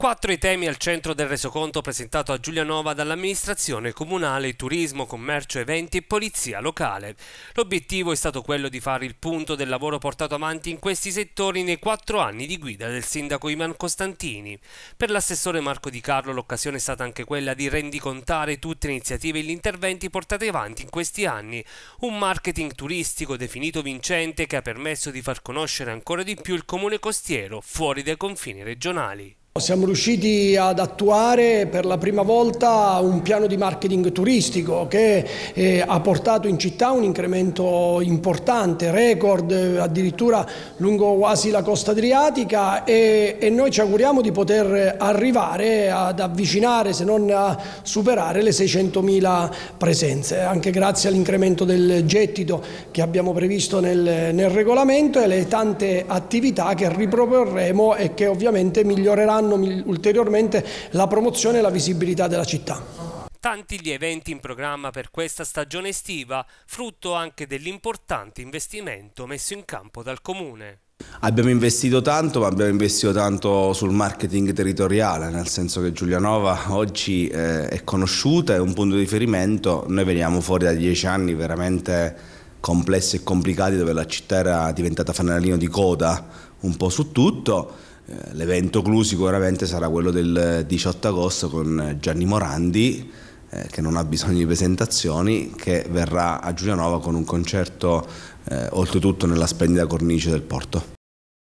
Quattro i temi al centro del resoconto presentato a Giulianova dall'amministrazione comunale turismo, commercio, eventi e polizia locale. L'obiettivo è stato quello di fare il punto del lavoro portato avanti in questi settori nei quattro anni di guida del sindaco Iman Costantini. Per l'assessore Marco Di Carlo l'occasione è stata anche quella di rendicontare tutte le iniziative e gli interventi portati avanti in questi anni. Un marketing turistico definito vincente che ha permesso di far conoscere ancora di più il comune costiero fuori dai confini regionali. Siamo riusciti ad attuare per la prima volta un piano di marketing turistico che eh, ha portato in città un incremento importante, record, addirittura lungo quasi la costa adriatica e, noi ci auguriamo di poter arrivare ad avvicinare se non a superare le 600.000 presenze, anche grazie all'incremento del gettito che abbiamo previsto nel, nel regolamento e le tante attività che riproporremo e che ovviamente miglioreranno faranno ulteriormente la promozione e la visibilità della città. Tanti gli eventi in programma per questa stagione estiva, frutto anche dell'importante investimento messo in campo dal Comune. Abbiamo investito tanto, ma abbiamo investito tanto sul marketing territoriale, nel senso che Giulianova oggi eh, è conosciuta, è un punto di riferimento, noi veniamo fuori da dieci anni veramente complessi e complicati dove la città era diventata fanalino di coda un po' su tutto eh, l'evento clou sicuramente sarà quello del 18 agosto con Gianni Morandi, eh, che non ha bisogno di presentazioni, che verrà a Giulianova con un concerto eh, oltretutto nella splendida cornice del porto.